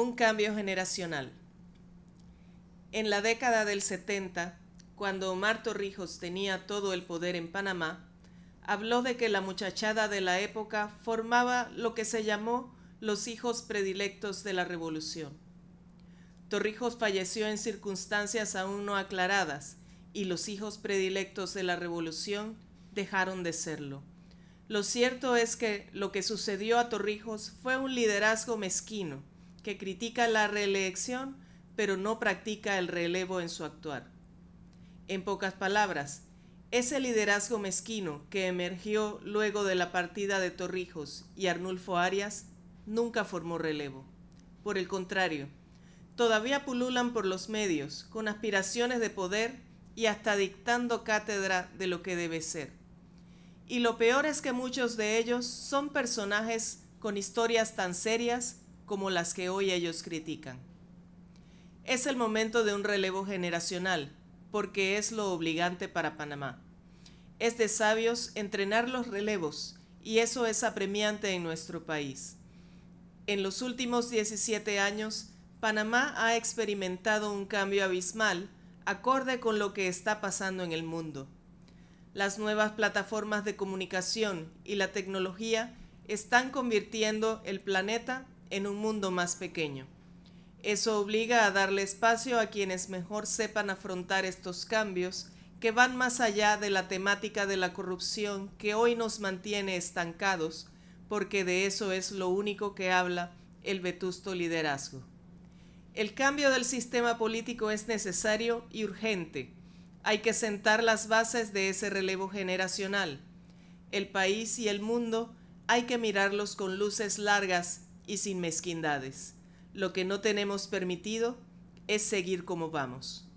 un cambio generacional. En la década del 70, cuando Omar Torrijos tenía todo el poder en Panamá, habló de que la muchachada de la época formaba lo que se llamó los hijos predilectos de la revolución. Torrijos falleció en circunstancias aún no aclaradas y los hijos predilectos de la revolución dejaron de serlo. Lo cierto es que lo que sucedió a Torrijos fue un liderazgo mezquino, que critica la reelección, pero no practica el relevo en su actuar. En pocas palabras, ese liderazgo mezquino que emergió luego de la partida de Torrijos y Arnulfo Arias nunca formó relevo. Por el contrario, todavía pululan por los medios con aspiraciones de poder y hasta dictando cátedra de lo que debe ser. Y lo peor es que muchos de ellos son personajes con historias tan serias como las que hoy ellos critican. Es el momento de un relevo generacional, porque es lo obligante para Panamá. Es de sabios entrenar los relevos, y eso es apremiante en nuestro país. En los últimos 17 años, Panamá ha experimentado un cambio abismal acorde con lo que está pasando en el mundo. Las nuevas plataformas de comunicación y la tecnología están convirtiendo el planeta en un mundo más pequeño. Eso obliga a darle espacio a quienes mejor sepan afrontar estos cambios que van más allá de la temática de la corrupción que hoy nos mantiene estancados, porque de eso es lo único que habla el vetusto liderazgo. El cambio del sistema político es necesario y urgente. Hay que sentar las bases de ese relevo generacional. El país y el mundo hay que mirarlos con luces largas y sin mezquindades. Lo que no tenemos permitido es seguir como vamos.